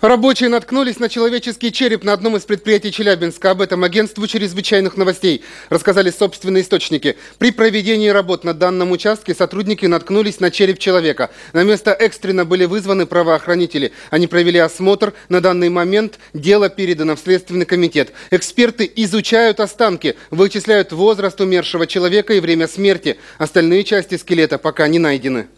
Рабочие наткнулись на человеческий череп на одном из предприятий Челябинска. Об этом агентству чрезвычайных новостей рассказали собственные источники. При проведении работ на данном участке сотрудники наткнулись на череп человека. На место экстренно были вызваны правоохранители. Они провели осмотр. На данный момент дело передано в Следственный комитет. Эксперты изучают останки, вычисляют возраст умершего человека и время смерти. Остальные части скелета пока не найдены.